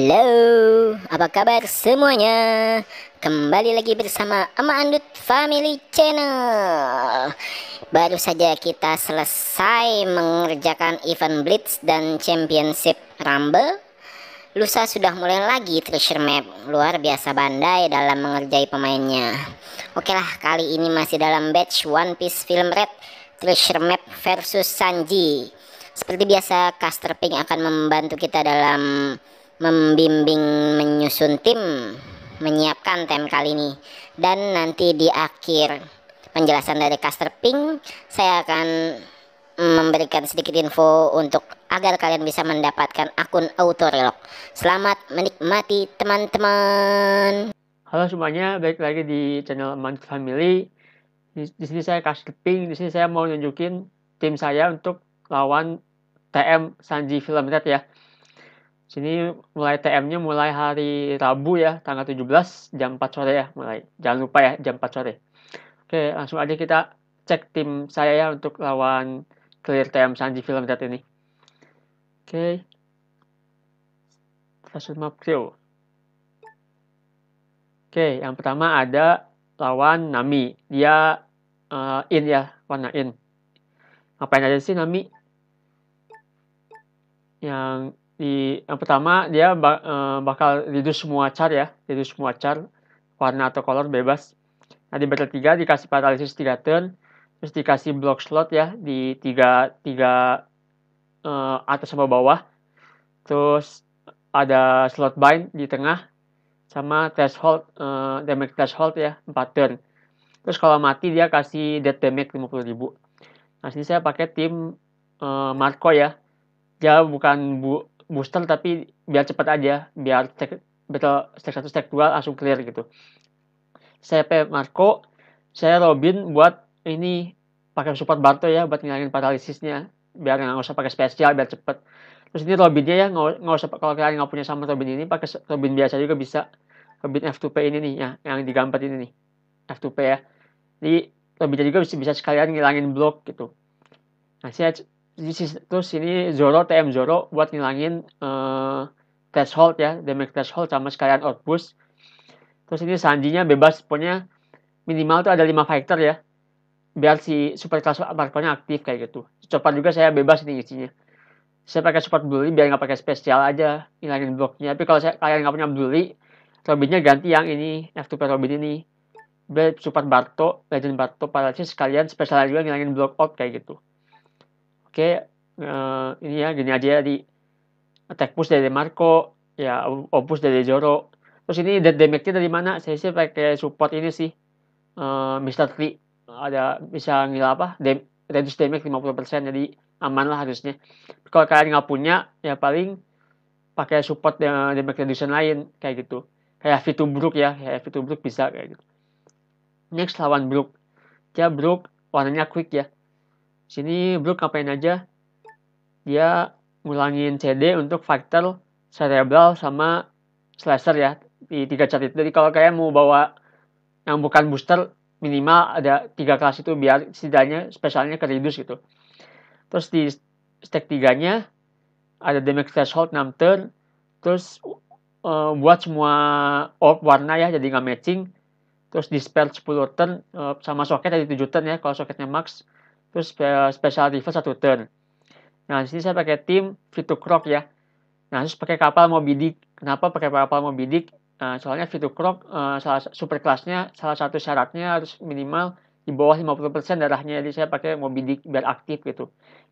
Halo, apa kabar semuanya? Kembali lagi bersama Ama Andut Family Channel Baru saja kita selesai mengerjakan event Blitz dan Championship Rumble Lusa sudah mulai lagi treasure map Luar biasa bandai dalam mengerjai pemainnya Oke lah, kali ini masih dalam batch One Piece Film Red Treasure Map versus Sanji seperti biasa, Caster Pink akan membantu kita dalam membimbing menyusun tim menyiapkan tem kali ini dan nanti di akhir penjelasan dari caster pink saya akan memberikan sedikit info untuk agar kalian bisa mendapatkan akun auto relog selamat menikmati teman-teman halo semuanya balik lagi di channel Mantu Family di, di sini saya caster pink di sini saya mau nunjukin tim saya untuk lawan TM Sanji Film Red ya Sini mulai TM-nya mulai hari Rabu ya, tanggal 17 jam 4 sore ya mulai. Jangan lupa ya jam 4 sore. Oke, langsung aja kita cek tim saya ya untuk lawan Clear TM Sanji Film saat ini. Oke. Stasiun map crew. Oke, yang pertama ada lawan Nami. Dia uh, in ya, warna in. Ngapain aja sih Nami? Yang di yang pertama dia bak, uh, eh, bakal reduce semua char ya reduce semua char warna atau color bebas nah di battle 3 dikasih paralysis 3 turn terus dikasih block slot ya di 3 3 uh, atas sama bawah terus ada slot bind di tengah sama threshold uh, damage threshold ya 4 turn terus kalau mati dia kasih dead damage 50.000 nah sini saya pakai tim uh, Marco ya dia bukan bu, booster tapi biar cepat aja biar stack betul stack satu stack dua langsung clear gitu saya pakai Marco saya Robin buat ini pakai support Barto ya buat ngilangin paralisisnya biar nggak usah pakai spesial biar cepet terus ini Robinnya ya nggak usah kalau kalian nggak punya sama Robin ini pakai Robin biasa juga bisa Robin F2P ini nih ya yang digambar ini nih F2P ya jadi Robinnya juga bisa, bisa sekalian ngilangin blok gitu nah saya di terus ini Zoro TM Zoro buat ngilangin uh, eh, threshold ya damage threshold sama sekalian outpost terus ini sanjinya bebas punya minimal tuh ada 5 fighter ya biar si super class markernya aktif kayak gitu cepat juga saya bebas ini isinya saya pakai support bully biar nggak pakai spesial aja ngilangin bloknya tapi kalau saya kalian nggak punya bully Robinnya ganti yang ini F2P Robin ini biar support Barto Legend Barto sih sekalian spesial juga ngilangin block out kayak gitu que uh, ya gini aja ya, di attack push dari Marco ya opus dari Joro terus ini damage-nya dari mana saya sih pakai support ini sih uh, eh, Mr. Tri ada bisa ngira apa dam reduce damage 50% jadi aman lah harusnya kalau kalian nggak punya ya paling pakai support uh, damage reduction lain kayak gitu kayak fitu Brook ya kayak fitu Brook bisa kayak gitu next lawan Brook ya Brook warnanya quick ya sini Brook ngapain aja dia ngulangin CD untuk fighter cerebral sama slasher ya di tiga chart itu jadi kalau kalian mau bawa yang bukan booster minimal ada tiga kelas itu biar setidaknya spesialnya ke reduce gitu terus di stack tiganya ada damage threshold 6 turn terus uh, buat semua orb warna ya jadi nggak matching terus di spell 10 turn uh, sama soket ada 7 turn ya kalau soketnya max terus eh, special rival satu turn. Nah, di sini saya pakai tim fitu ya. Nah, terus pakai kapal Moby Kenapa pakai kapal Moby Nah, soalnya fitu uh, eh, salah, super kelasnya salah satu syaratnya harus minimal di bawah 50% darahnya. Jadi saya pakai Moby biar aktif gitu.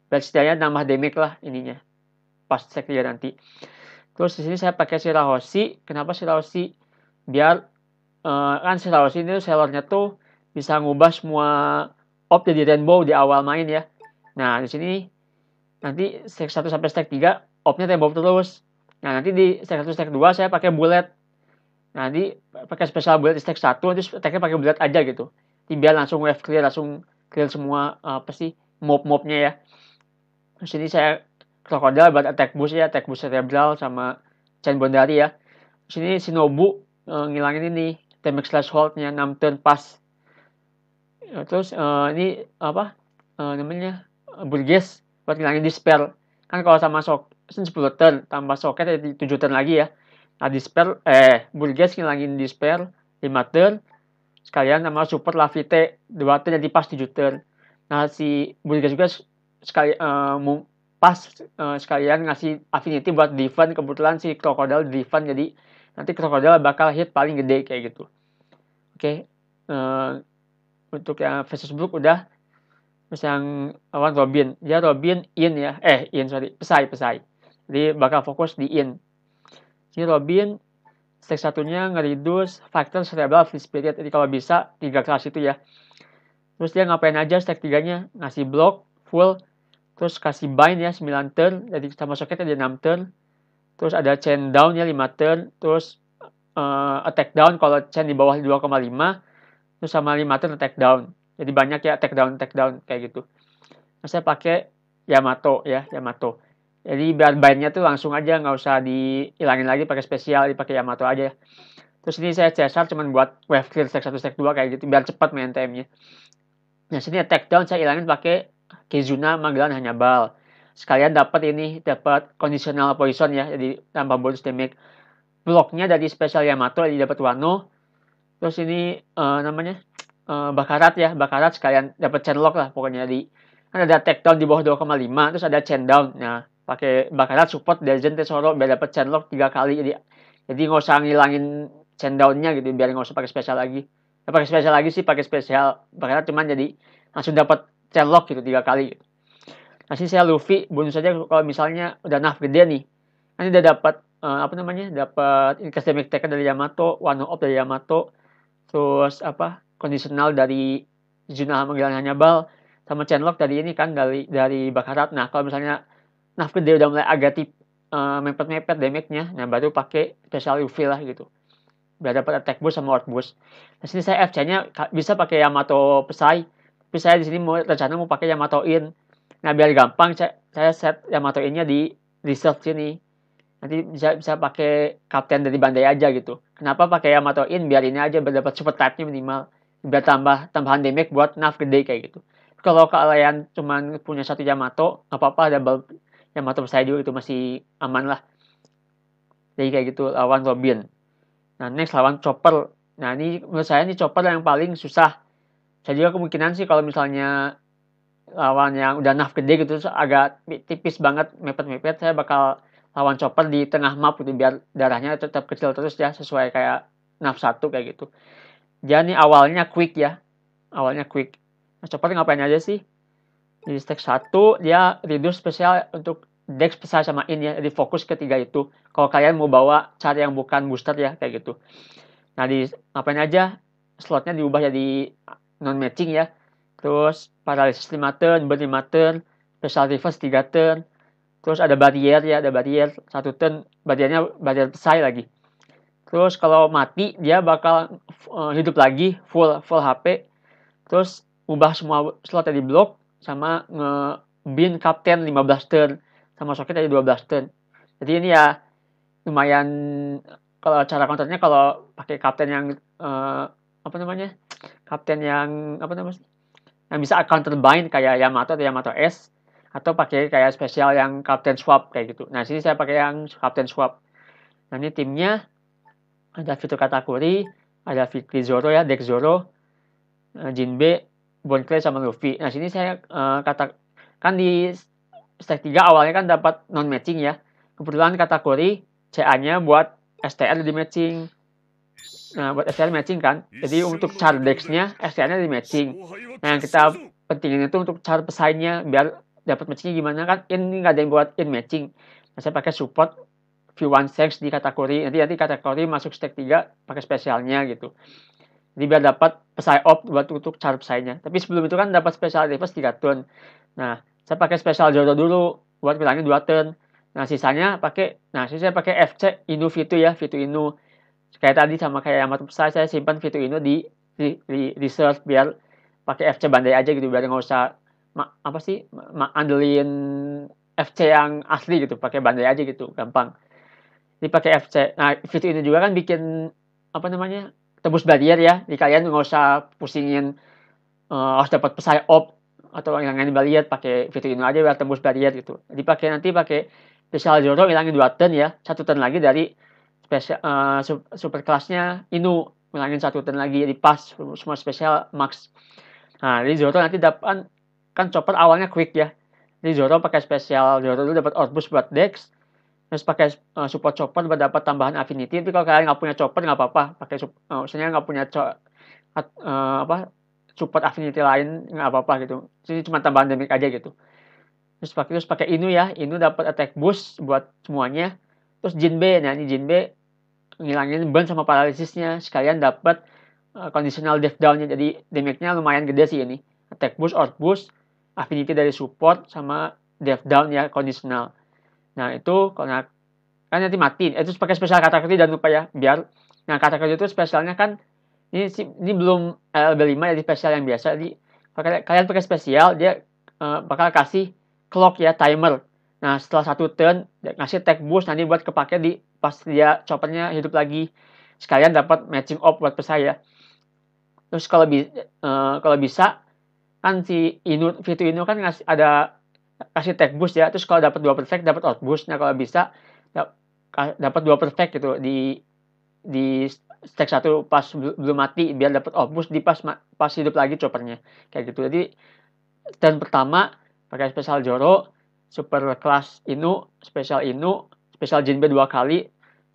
Biar setidaknya nambah damage lah ininya. Pas cek dia nanti. Terus di sini saya pakai Shirahoshi. Kenapa Shirahoshi? Biar uh, kan Shirahoshi ini sellernya tuh bisa ngubah semua op jadi rainbow di awal main ya. Nah, di sini nanti stack 1 sampai stack 3 opnya rainbow terus. Nah, nanti di stack 1 stack 2 saya pakai bullet. Nah, nanti pakai special bullet di stack 1 nanti stacknya pakai bullet aja gitu. Biar langsung wave clear, langsung clear semua eh, apa sih mob-mobnya ya. Di sini saya Crocodile buat attack boost ya, attack boost cerebral sama chain Bondari ya. Di sini Shinobu uh, ngilangin ini damage slash hold-nya 6 turn pas Ya, terus uh, ini apa uh, namanya eh, burgess buat ngilangin dispel kan kalau sama sok 10 turn tambah soket ya jadi 7 turn lagi ya nah dispel eh burgess ngilangin dispel 5 turn sekalian sama super lavite 2 turn jadi pas 7 turn nah si burgess juga sekali uh, pas uh, sekalian ngasih affinity buat defense kebetulan si crocodile defense jadi nanti crocodile bakal hit paling gede kayak gitu oke okay untuk yang versus Facebook udah misalnya lawan Robin dia ya, Robin in ya eh in sorry pesai pesai jadi bakal fokus di in ini Robin stack satunya ngeridus faktor cerebral free spirit jadi kalau bisa tiga kelas itu ya terus dia ngapain aja stack tiganya ngasih block full terus kasih bind ya 9 turn jadi sama masuknya ada 6 turn terus ada chain down ya 5 turn terus uh, attack down kalau chain di bawah 2,5 terus sama Yamato attack down jadi banyak ya attack down attack down kayak gitu nah, saya pakai Yamato ya Yamato jadi biar baiknya tuh langsung aja nggak usah dihilangin lagi pakai spesial dipakai Yamato aja terus ini saya Cesar cuman buat wave clear stack 1 stack 2 kayak gitu biar cepat main TM-nya nah sini attack down saya hilangin pakai Kizuna Magellan hanya bal sekalian dapat ini dapat conditional poison ya jadi tambah bonus damage bloknya dari special Yamato jadi dapat Wano terus ini uh, namanya uh, bakarat ya bakarat sekalian dapat chain lock lah pokoknya di kan ada down di bawah 2,5 terus ada chain down ya pakai bakarat support Dezen Tesoro ya, biar dapat chain lock tiga kali jadi jadi nggak usah ngilangin chain downnya gitu biar nggak usah pakai spesial lagi ya, pakai spesial lagi sih pakai spesial bakarat cuman jadi langsung dapat chain lock gitu tiga kali gitu. nah sini saya Luffy bonus aja kalau misalnya udah naf gede nih kan udah dapat uh, eh, apa namanya dapat incasemic taker dari Yamato, one Up dari Yamato, terus apa kondisional dari Juna hanya Hanyabal sama Chenlock dari ini kan dari dari Bakarat. Nah kalau misalnya Nafkut dia udah mulai agak tip uh, mepet-mepet damage-nya, nah baru pakai special UV lah gitu. Biar dapat attack boost sama ward boost. Nah sini saya FC-nya bisa pakai Yamato Pesai, tapi saya di sini mau rencana mau pakai Yamato In. Nah biar gampang saya set Yamato In-nya di reserve sini nanti bisa bisa pakai kapten dari Bandai aja gitu. Kenapa pakai Yamato In biar ini aja berdapat super type-nya minimal biar tambah tambahan damage buat Naf gede kayak gitu. Kalau kalian cuma punya satu Yamato, nggak apa-apa ada Yamato saya juga itu masih aman lah. Jadi kayak gitu lawan Robin. Nah next lawan Chopper. Nah ini menurut saya ini Chopper yang paling susah. Saya juga kemungkinan sih kalau misalnya lawan yang udah naf gede gitu agak tipis banget mepet-mepet saya bakal lawan chopper di tengah map gitu biar darahnya tetap kecil terus ya sesuai kayak naf satu kayak gitu. Jadi awalnya quick ya. Awalnya quick. Nah, chopper ngapain aja sih? Di stack 1 dia reduce spesial untuk deck spesial sama ini ya. Jadi fokus ketiga itu. Kalau kalian mau bawa cara yang bukan booster ya kayak gitu. Nah di ngapain aja slotnya diubah jadi non matching ya. Terus paralysis 5 turn, burn 5 turn, special reverse 3 turn, Terus ada barrier ya, ada barrier satu turn, barriernya barrier psi lagi. Terus kalau mati dia bakal uh, hidup lagi full full HP. Terus ubah semua slot di blok sama nge bin kapten 15 turn sama soket tadi 12 turn. Jadi ini ya lumayan kalau cara counternya kalau pakai kapten yang uh, apa namanya? Kapten yang apa namanya? Yang bisa counter bind kayak Yamato atau Yamato S atau pakai kayak spesial yang Captain Swap kayak gitu. Nah, sini saya pakai yang Captain Swap. Nah, ini timnya ada fitur Katakuri, ada Fikri Zoro ya, Dek Zoro, eh, Jinbe, Bonclay sama Luffy. Nah, sini saya uh, kata kan di stack 3 awalnya kan dapat non matching ya. Kebetulan kategori CA-nya buat STR di matching. Nah, buat STR matching kan. Jadi untuk char dex nya STR-nya di matching. Nah, yang kita pentingin itu untuk char pesaingnya biar dapat matchingnya gimana kan ini nggak ada yang buat in matching nah, saya pakai support v one sex di kategori nanti nanti kategori masuk stack 3 pakai spesialnya gitu jadi biar dapat pesai op buat untuk psi nya tapi sebelum itu kan dapat special reverse 3 turn nah saya pakai special jodoh dulu buat bilangin 2 turn nah sisanya pakai nah sisanya pakai FC Inu v2 ya v2 Inu kayak tadi sama kayak amat psi saya simpan v2 Inu di, di, di reserve biar pakai FC Bandai aja gitu biar nggak usah ma, apa sih ma, andelin FC yang asli gitu pakai bandai aja gitu gampang dipakai FC nah fitur ini juga kan bikin apa namanya tebus barrier ya di kalian nggak usah pusingin uh, harus dapat pesai op atau yang lain barrier pakai fitur ini aja biar tembus barrier gitu dipakai nanti pakai special zero ngilangin dua turn ya satu turn lagi dari uh, super kelasnya Inu ngilangin satu turn lagi di pas semua spesial max nah jadi Zoro nanti dapat kan Chopper awalnya quick ya jadi Zoro pakai spesial Zoro dulu dapat Orbus buat Dex terus pakai uh, support Chopper buat dapat tambahan affinity tapi kalau kalian nggak punya Chopper nggak apa-apa pakai uh, eh, misalnya nggak punya co uh, apa support affinity lain nggak apa-apa gitu jadi cuma tambahan damage aja gitu terus pakai terus pakai Inu ya Inu dapat attack boost buat semuanya terus Jinbe nah ini Jinbe ngilangin ban sama paralisisnya sekalian dapat uh, conditional death down-nya jadi damage-nya lumayan gede sih ini attack boost, orbus boost, affinity dari support sama dev down ya conditional. Nah itu karena kan nanti mati. Itu eh, pakai special kata kerja dan lupa ya biar. Nah kata kerja itu spesialnya kan ini ini belum eh, level 5 jadi spesial yang biasa. Jadi pakai, kalian pakai spesial dia uh, bakal kasih clock ya timer. Nah setelah satu turn ngasih tag boost nanti buat kepake di pas dia choppernya hidup lagi sekalian dapat matching up buat pesaya. Terus kalau bi uh, kalau bisa kan si Inu fitu Inu kan ngasih ada kasih tag boost ya terus kalau dapat dua perfect dapat out boost nah kalau bisa ya, dapat dua perfect gitu di di stack satu pas belum mati biar dapat out boost di pas pas hidup lagi choppernya kayak gitu jadi dan pertama pakai special Joro super class Inu special Inu special Jinbe dua kali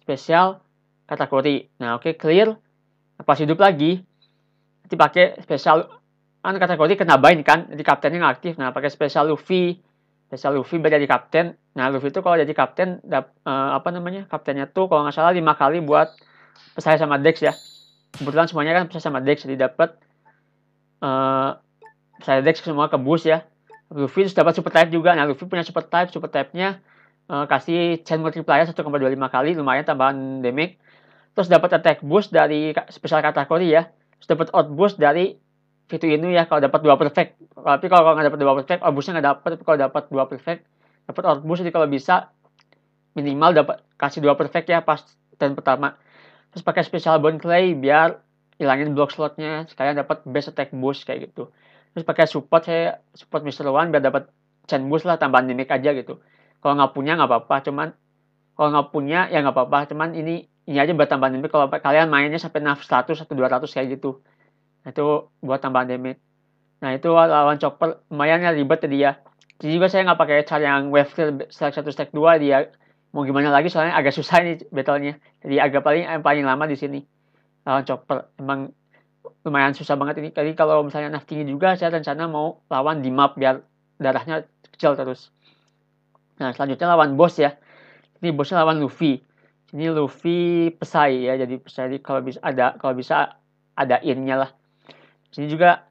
special kategori nah oke okay, clear pas hidup lagi nanti special kan kategori kena bind kan jadi kaptennya nggak aktif nah pakai special Luffy special Luffy beda jadi kapten nah Luffy itu kalau jadi kapten dap, uh, apa namanya kaptennya tuh kalau nggak salah lima kali buat pesaing sama Dex ya kebetulan semuanya kan pesaing sama Dex jadi dapat uh, eh, Dex semua ke bus ya Luffy terus dapat super type juga nah Luffy punya super type super type-nya uh, kasih chain multiplier satu dua lima kali lumayan tambahan damage terus dapat attack boost dari special kategori ya terus dapat out boost dari Fitu ini ya kalau dapat dua perfect. Tapi kalau nggak dapat dua perfect, Orbusnya nggak dapat. Tapi kalau dapat dua perfect, dapat Orbus. Jadi kalau bisa minimal dapat kasih dua perfect ya pas turn pertama. Terus pakai special bone clay biar hilangin block slotnya. Sekalian dapat base attack boost kayak gitu. Terus pakai support saya support Mr. One biar dapat chain boost lah tambahan mimic aja gitu. Kalau nggak punya nggak apa-apa. Cuman kalau nggak punya ya nggak apa-apa. Cuman ini ini aja buat tambahan mimic kalau kalian mainnya sampai naf 100 atau 200 kayak gitu Nah, itu buat tambahan damage nah itu lawan chopper lumayan ya, ribet tadi ya jadi juga saya nggak pakai cara yang wave clear stack 1 stack 2 dia mau gimana lagi soalnya agak susah nih nya jadi agak paling yang eh, paling lama di sini lawan chopper emang lumayan susah banget ini jadi kalau misalnya naf tinggi juga saya rencana mau lawan di map biar darahnya kecil terus nah selanjutnya lawan bos ya ini bosnya lawan Luffy ini Luffy pesai ya jadi pesai kalau bisa ada kalau bisa ada innya lah Sini juga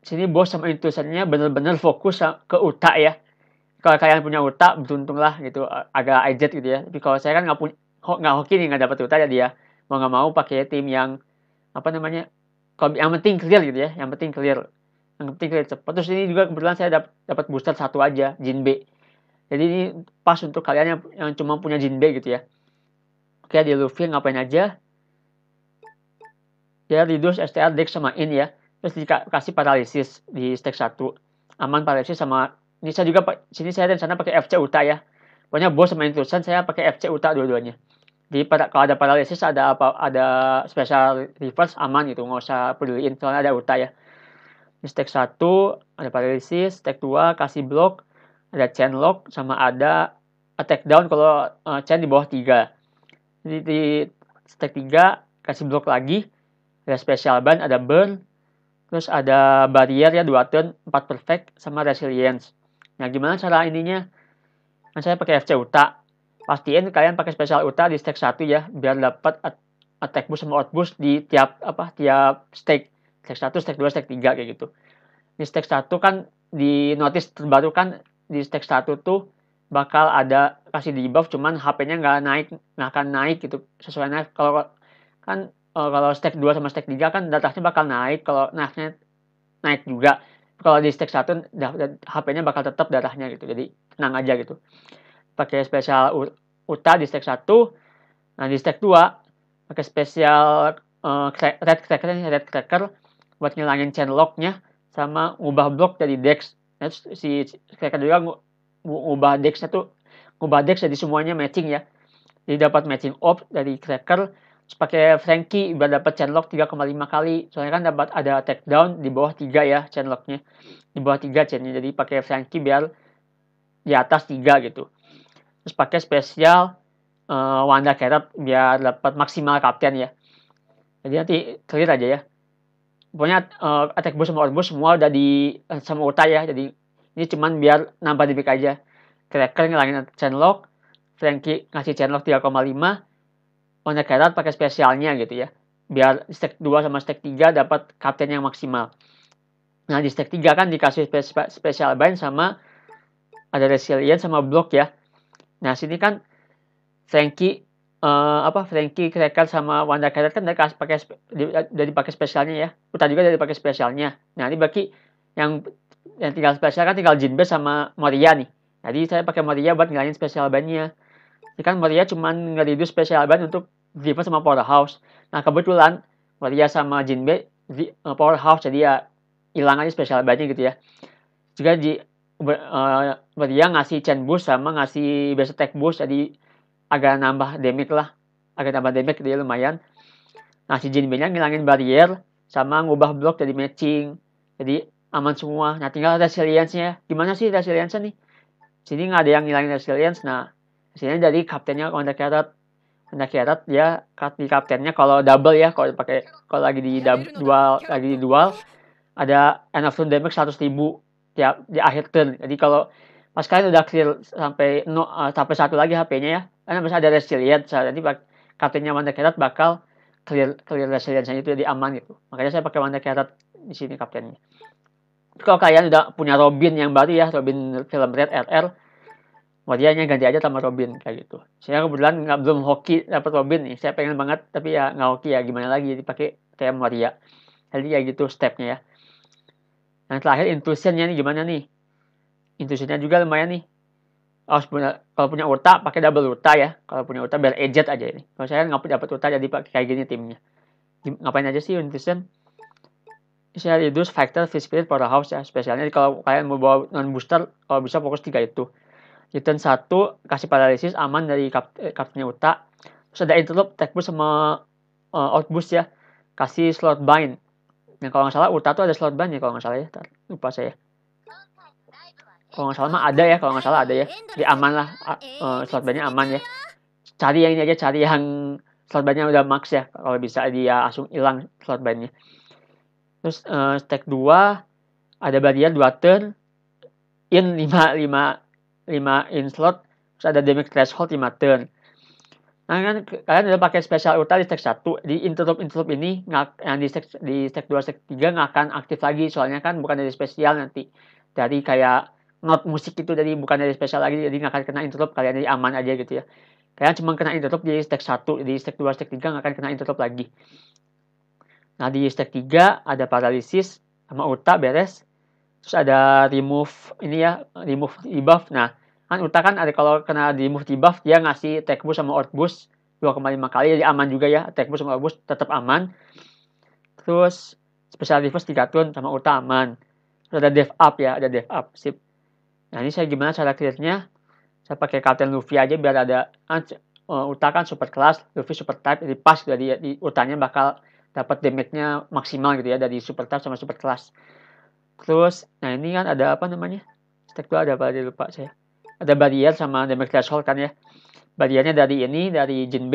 sini bos sama intuisinya benar-benar fokus ke utak ya. Kalau kalian punya utak, beruntunglah gitu, agak ajet gitu ya. Tapi kalau saya kan nggak punya, nggak hoki nih nggak dapat utak jadi ya mau nggak mau pakai tim yang apa namanya yang penting clear gitu ya yang penting clear yang penting clear cepat terus ini juga kebetulan saya dapat dapat booster satu aja Jin B jadi ini pas untuk kalian yang, yang cuma punya Jin B gitu ya kayak di Luffy ngapain aja dia reduce STR dex sama in ya terus dikasih paralisis di stack 1 aman paralisis sama ini saya juga sini saya sana pakai FC Uta ya pokoknya bos sama intrusion saya pakai FC Uta dua-duanya di kalau ada paralisis ada apa ada special reverse aman gitu nggak usah peduliin soalnya ada Uta ya di stack 1 ada paralisis stack 2 kasih block ada chain lock sama ada attack down kalau uh, chain di bawah 3 jadi di stack 3 kasih block lagi ada special band ada burn, terus ada barrier ya 2 turn, 4 perfect, sama resilience. Nah gimana cara ininya? Nah saya pakai FC Uta. Pastiin kalian pakai special Uta di stack 1 ya, biar dapat attack boost sama out boost di tiap apa tiap stack. Stack 1, stack 2, stack 3 kayak gitu. Di stack 1 kan di notice terbaru kan di stack 1 tuh bakal ada kasih di buff cuman HP-nya nggak naik nggak akan naik gitu sesuai naik kalau kan uh, kalau stack 2 sama stack 3 kan datanya bakal naik kalau nasnya naik juga kalau di stack 1 HP-nya bakal tetap datanya gitu jadi tenang aja gitu pakai spesial UTA di stack 1 nah di stack 2 pakai spesial uh, eh, crack, red cracker ini red cracker buat ngilangin chain locknya sama ubah block jadi dex nah, si cracker juga ubah dex-nya tuh ubah dex jadi semuanya matching ya jadi dapat matching op dari cracker Terus pakai Frankie udah dapat chain lock 3,5 kali. Soalnya kan dapat ada takedown di bawah 3 ya chain locknya. Di bawah 3 chainnya Jadi pakai Frankie biar di atas 3 gitu. Terus pakai spesial uh, Wanda Carrot biar dapat maksimal kapten ya. Jadi nanti clear aja ya. Pokoknya uh, attack boost sama boost semua udah di uh, sama Uta ya. Jadi ini cuman biar nambah di aja. Cracker ngilangin lock. Frankie ngasih chain lock 3,5 Owner Gerard pakai spesialnya gitu ya. Biar stack 2 sama stack 3 dapat kapten yang maksimal. Nah di stack 3 kan dikasih spesial special bind sama ada resilient sama block ya. Nah sini kan Frankie uh, apa Frankie Cracker sama Wanda Carter kan mereka pakai dari pakai spesialnya ya. Uta juga dari pakai spesialnya. Nah ini bagi yang yang tinggal spesial kan tinggal Jinbe sama Moria nih. Jadi saya pakai Moria buat ngelain spesial bannya ya kan Maria cuma nge-review special band untuk Driven sama Powerhouse. Nah kebetulan Maria sama Jinbe di, uh, Powerhouse jadi ya hilang aja special bandnya gitu ya. Juga di uh, Maria ngasih chain boost sama ngasih base attack boost jadi agak nambah damage lah. Agak nambah damage dia gitu ya, lumayan. Nah si Jinbe nya ngilangin barrier sama ngubah block jadi matching. Jadi aman semua. Nah tinggal resilience Gimana sih resilience-nya nih? Sini nggak ada yang ngilangin resilience. Nah di sini dari kaptennya Wanda anda Wanda ya dia di kaptennya kalau double ya kalau pakai kalau lagi di dual lagi di dual ada end of turn damage 100 ribu tiap di akhir turn jadi kalau pas kalian udah clear sampai no, uh, sampai satu lagi HP-nya ya karena bisa ada resilient nah, jadi kaptennya Wanda kerat bakal clear clear resilience-nya itu jadi aman gitu makanya saya pakai Wanda kerat di sini kaptennya kalau kalian udah punya Robin yang baru ya Robin film Red RR nya ganti aja sama Robin kayak gitu. Saya kebetulan nggak belum hoki dapat Robin nih. Saya pengen banget tapi ya nggak hoki ya gimana lagi dipakai kayak Maria. Jadi ya gitu stepnya ya. Yang terakhir intuisinya nih gimana nih? Intuisinya juga lumayan nih. Oh, kalau punya urta pakai double urta ya. Kalau punya urta biar ejet aja ini. Kalau saya nggak dapat urta jadi pakai kayak gini timnya. Ngapain aja sih Intuition? Saya reduce factor physical powerhouse ya. Spesialnya kalau kalian mau bawa non booster kalau bisa fokus tiga itu. Turn 1 kasih paralisis aman dari kap, eh, Uta terus ada interrupt tech boost sama uh, outbus ya kasih slot bind Yang nah, kalau nggak salah Uta tuh ada slot bind ya kalau nggak salah ya Ntar, lupa saya kalau nggak salah mah ada ya kalau nggak salah ada ya di aman lah uh, slot bindnya aman ya cari yang ini aja cari yang slot bindnya udah max ya kalau bisa dia langsung hilang slot bindnya terus uh, stack 2 ada barrier 2 turn in 5 5 5 in slot terus ada damage threshold 5 turn nah kan kalian udah pakai special ultra di stack 1 di interrupt interrupt ini yang di stack di stack 2 stack 3 nggak akan aktif lagi soalnya kan bukan dari spesial nanti dari kayak not musik itu dari bukan dari spesial lagi jadi nggak akan kena interrupt kalian jadi aman aja gitu ya kalian cuma kena interrupt di stack 1 di stack 2 stack 3 nggak akan kena interrupt lagi nah di stack 3 ada paralisis sama ultra beres terus ada remove ini ya remove debuff nah kan Uta kan ada kalau kena remove debuff dia ngasih attack boost sama orb boost 2,5 kali jadi aman juga ya attack boost sama orb boost tetap aman terus special reverse 3 turn sama Uta aman terus ada dev up ya ada dev up sip nah ini saya gimana cara create nya saya pakai Captain Luffy aja biar ada uh, kan eh, Uta kan super class Luffy super type jadi pas jadi di, Utanya bakal dapat damage-nya maksimal gitu ya dari super type sama super class Terus, nah ini kan ada apa namanya? Stack dua ada apa? Lupa saya. Ada barrier sama damage threshold kan ya. Barriernya dari ini, dari Jin B.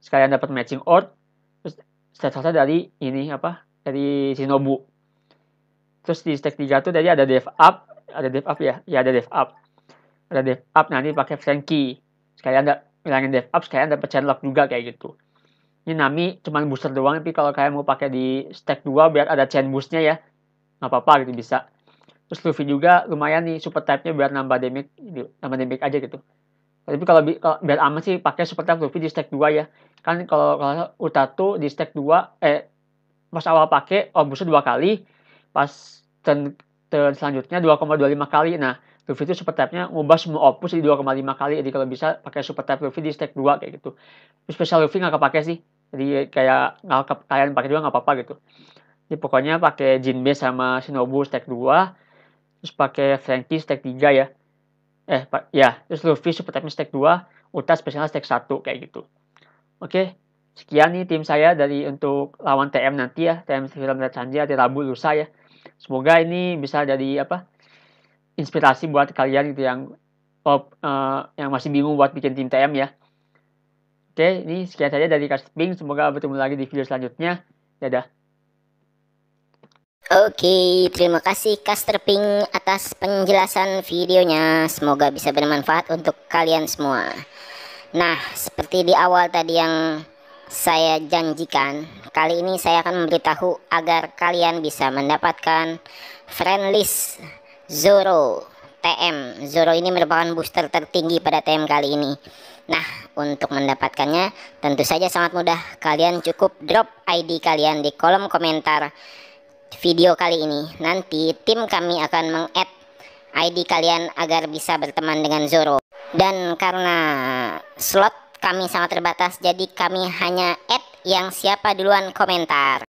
Sekalian dapat matching ord. Terus thresholdnya dari ini apa? Dari Shinobu. Terus di stack 3 tuh tadi ada dev up. Ada dev up ya? Ya ada dev up. Ada dev up, nah ini pakai Frankie. Sekalian ada bilangin dev up, sekalian dapat chain lock juga kayak gitu. Ini Nami cuman booster doang, tapi kalau kalian mau pakai di stack 2 biar ada chain boostnya ya nggak apa-apa gitu bisa terus Luffy juga lumayan nih super type-nya biar nambah damage gitu. nambah damage aja gitu tapi kalau, bi biar aman sih pakai super type Luffy di stack 2 ya kan kalau kalau tuh di stack 2 eh pas awal pakai Obusu dua kali pas turn, turn selanjutnya 2,25 kali nah Luffy itu super type-nya ngubah semua opus di 2,5 kali jadi kalau bisa pakai super type Luffy di stack 2 kayak gitu terus special Luffy nggak kepake sih jadi kayak nggak kalian pakai juga nggak apa-apa gitu ini pokoknya pakai Jinbe sama Shinobu stack 2, terus pakai Frankie stack 3 ya. Eh, ya, terus Luffy super type stack 2, Uta spesialnya stack 1 kayak gitu. Oke, sekian nih tim saya dari untuk lawan TM nanti ya, TM Film Red Sanji hari Rabu lusa ya. Semoga ini bisa jadi apa inspirasi buat kalian gitu yang op, uh, eh, yang masih bingung buat bikin tim TM ya. Oke, ini sekian saja dari Kasih Pink. Semoga bertemu lagi di video selanjutnya. Dadah. Oke, terima kasih Caster Pink atas penjelasan videonya. Semoga bisa bermanfaat untuk kalian semua. Nah, seperti di awal tadi yang saya janjikan, kali ini saya akan memberitahu agar kalian bisa mendapatkan friend list Zoro TM. Zoro ini merupakan booster tertinggi pada TM kali ini. Nah, untuk mendapatkannya tentu saja sangat mudah. Kalian cukup drop ID kalian di kolom komentar video kali ini. Nanti tim kami akan meng-add ID kalian agar bisa berteman dengan Zoro. Dan karena slot kami sangat terbatas, jadi kami hanya add yang siapa duluan komentar.